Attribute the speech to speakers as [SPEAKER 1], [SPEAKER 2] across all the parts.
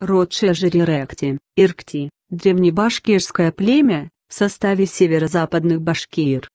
[SPEAKER 1] Ротшежери Ректи, Иркти, древнебашкирское племя, в составе северо-западных башкир.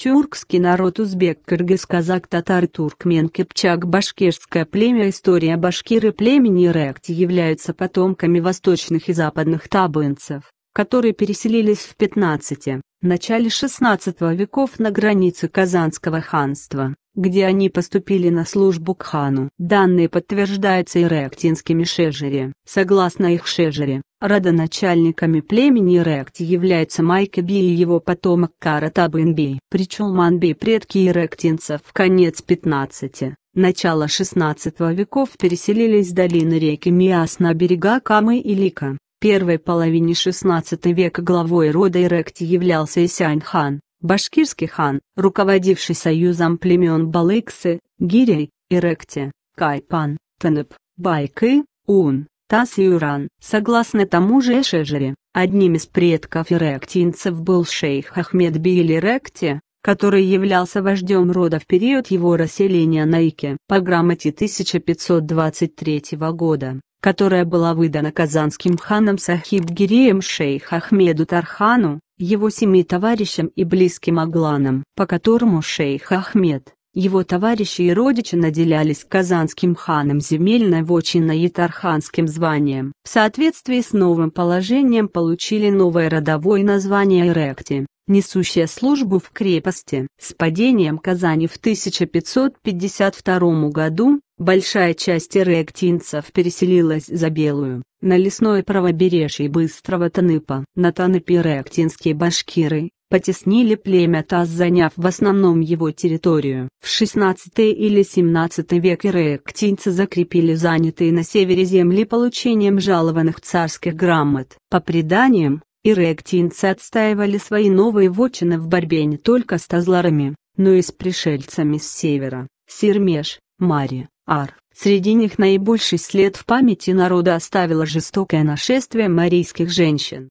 [SPEAKER 1] Тюркский народ узбек, кыргыз, казак, татар, туркмен, кипчак, башкирское племя История башкиры племени Ректи являются потомками восточных и западных табынцев, которые переселились в 15 начале XVI веков на границе Казанского ханства где они поступили на службу к хану. Данные подтверждаются иректинскими шежери. Согласно их шежере, родоначальниками племени Иректи являются Майкеби и его потомок Каратабынби. Причем Манби предки иректинцев в конец 15 начало XVI веков переселились с долины реки Миас на берега Камы и Лика. В первой половине XVI века главой рода Иректи являлся Исянь хан Башкирский хан, руководивший союзом племен Балыксы, Гирей, Иректе, Кайпан, Тенеп, Байкы, Ун, Тас и Уран. Согласно тому же Эшежере, одним из предков иректинцев был шейх Ахмед Биль Иректе, который являлся вождем рода в период его расселения на Ике. По грамоте 1523 года, которая была выдана казанским ханом Сахиб Гиреем шейх Ахмеду Тархану, его семи товарищам и близким агланам, по которому шейх Ахмед, его товарищи и родичи наделялись казанским ханом земельной вотчиной и тарханским званием. В соответствии с новым положением получили новое родовое название Эректи, несущее службу в крепости. С падением Казани в 1552 году Большая часть эректинцев переселилась за Белую, на лесное правобережье Быстрого Таныпа. На Танепе эректинские башкиры, потеснили племя Таз, заняв в основном его территорию. В XVI или XVII веке ректинцы закрепили занятые на севере земли получением жалованных царских грамот. По преданиям, и иректинцы отстаивали свои новые вотчины в борьбе не только с тазларами, но и с пришельцами с севера, Сирмеш, Мари, ар. Среди них наибольший след в памяти народа оставило жестокое нашествие марийских женщин.